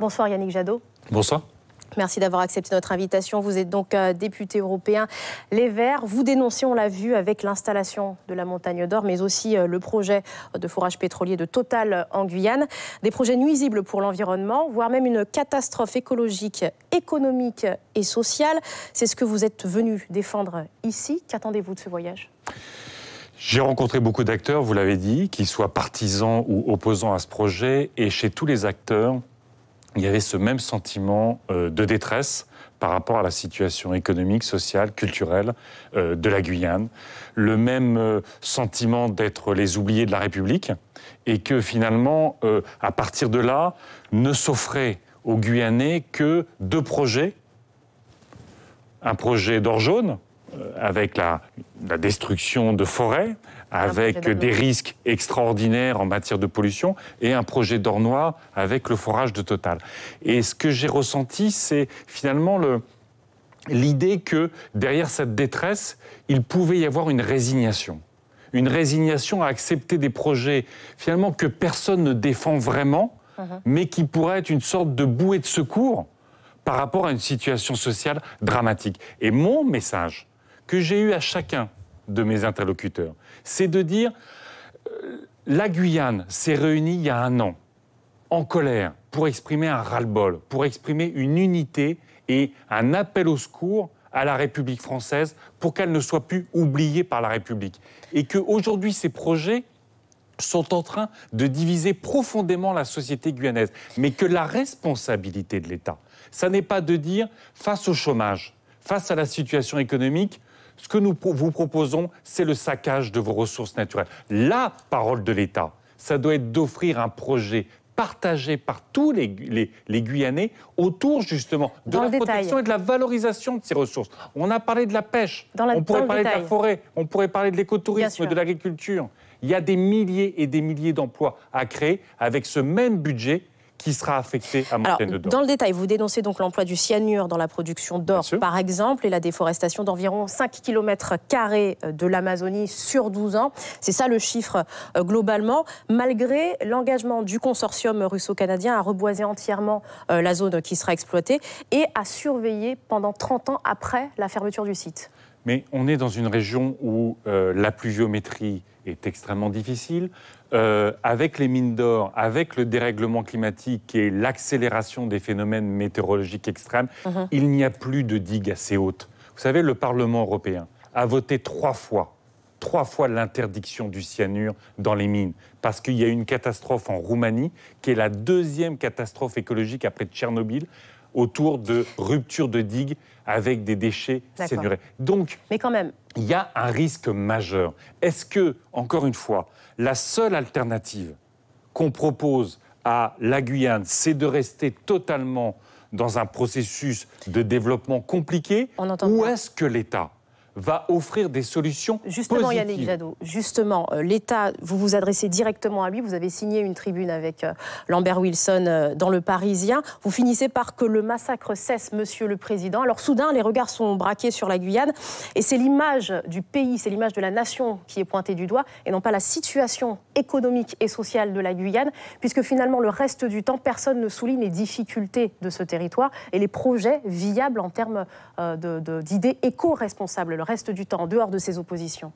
Bonsoir Yannick Jadot. Bonsoir. Merci d'avoir accepté notre invitation. Vous êtes donc euh, député européen Les Verts. Vous dénoncez, on l'a vu, avec l'installation de la montagne d'or, mais aussi euh, le projet de forage pétrolier de Total en Guyane. Des projets nuisibles pour l'environnement, voire même une catastrophe écologique, économique et sociale. C'est ce que vous êtes venu défendre ici. Qu'attendez-vous de ce voyage j'ai rencontré beaucoup d'acteurs, vous l'avez dit, qu'ils soient partisans ou opposants à ce projet, et chez tous les acteurs, il y avait ce même sentiment euh, de détresse par rapport à la situation économique, sociale, culturelle euh, de la Guyane, le même euh, sentiment d'être les oubliés de la République, et que finalement, à partir de là, ne s'offraient aux Guyanais que deux projets, un projet d'or jaune, euh, avec la, destruction de forêts, avec des risques extraordinaires en matière de pollution, et un projet d'or noir avec le forage de Total. Et ce que j'ai ressenti, c'est finalement l'idée que derrière cette détresse, il pouvait y avoir une résignation. Une résignation à accepter des projets finalement que personne ne défend vraiment, uh-huh. mais qui pourraient être une sorte de bouée de secours par rapport à une situation sociale dramatique. Et mon message, que j'ai eu à chacun de mes interlocuteurs, c'est de dire euh, la Guyane s'est réunie il y a un an en colère pour exprimer un ras-le-bol, pour exprimer une unité et un appel au secours à la République française pour qu'elle ne soit plus oubliée par la République. Et qu'aujourd'hui, ces projets sont en train de diviser profondément la société guyanaise. Mais que la responsabilité de l'État, ça n'est pas de dire face au chômage, face à la situation économique, ce que nous vous proposons, c'est le saccage de vos ressources naturelles. La parole de l'État, ça doit être d'offrir un projet partagé par tous les, Guyanais autour justement de la protection et de la valorisation de ces ressources. On a parlé de la pêche, on pourrait parler de la forêt, on pourrait parler de l'écotourisme, de l'agriculture. Il y a des milliers et des milliers d'emplois à créer avec ce même budget qui sera affecté à d'Or. Dans le détail, vous dénoncez donc l'emploi du cyanure dans la production d'or, par exemple, et la déforestation d'environ 5 km euh, de l'Amazonie sur 12 ans. C'est ça le chiffre euh, globalement. Malgré l'engagement du consortium russo-canadien à reboiser entièrement euh, la zone qui sera exploitée et à surveiller pendant 30 ans après la fermeture du site mais on est dans une région où euh, la pluviométrie est extrêmement difficile. Euh, avec les mines d'or, avec le dérèglement climatique et l'accélération des phénomènes météorologiques extrêmes, mhm. il n'y a plus de digues assez hautes. Vous savez, le Parlement européen a voté trois fois trois fois l'interdiction du cyanure dans les mines, parce qu'il y a une catastrophe en Roumanie, qui est la deuxième catastrophe écologique après Tchernobyl, autour de ruptures de digues avec des déchets cénurés. Donc, Mais quand même. il y a un risque majeur. Est-ce que, encore une fois, la seule alternative qu'on propose à la Guyane, c'est de rester totalement dans un processus de développement compliqué Ou est-ce que l'État va offrir des solutions. Justement, Yannick Jadot, justement, euh, l'État, vous vous adressez directement à lui, vous avez signé une tribune avec euh, Lambert Wilson euh, dans le Parisien, vous finissez par que le massacre cesse, Monsieur le Président. Alors soudain, les regards sont braqués sur la Guyane, et c'est l'image du pays, c'est l'image de la nation qui est pointée du doigt, et non pas la situation économique et sociale de la Guyane, puisque finalement, le reste du temps, personne ne souligne les difficultés de ce territoire et les projets viables en termes d'idées éco-responsables reste du temps, en dehors de ces oppositions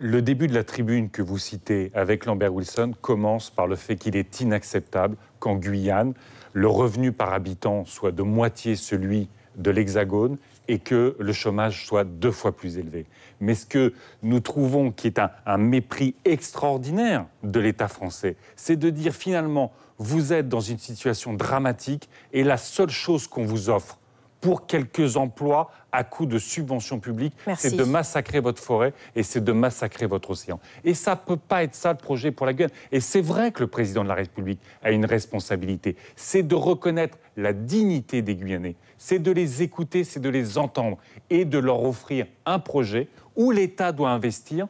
le début de la tribune que vous citez avec Lambert Wilson commence par le fait qu'il est inacceptable qu'en Guyane, le revenu par habitant soit de moitié celui de l'Hexagone et que le chômage soit deux fois plus élevé. Mais ce que nous trouvons qui est un, un mépris extraordinaire de l'État français, c'est de dire finalement, vous êtes dans une situation dramatique et la seule chose qu'on vous offre pour quelques emplois à coût de subventions publiques. C'est de massacrer votre forêt et c'est de massacrer votre océan. Et ça ne peut pas être ça le projet pour la Guyane. Et c'est vrai que le président de la République a une responsabilité. C'est de reconnaître la dignité des Guyanais. C'est de les écouter, c'est de les entendre et de leur offrir un projet où l'État doit investir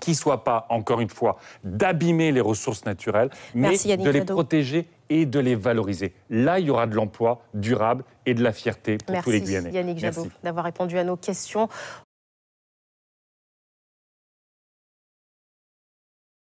qui soit pas, encore une fois, d'abîmer les ressources naturelles, mais de les protéger et de les valoriser. Là, il y aura de l'emploi durable et de la fierté pour tous les Guyanais. Yannick Jadot d'avoir répondu à nos questions.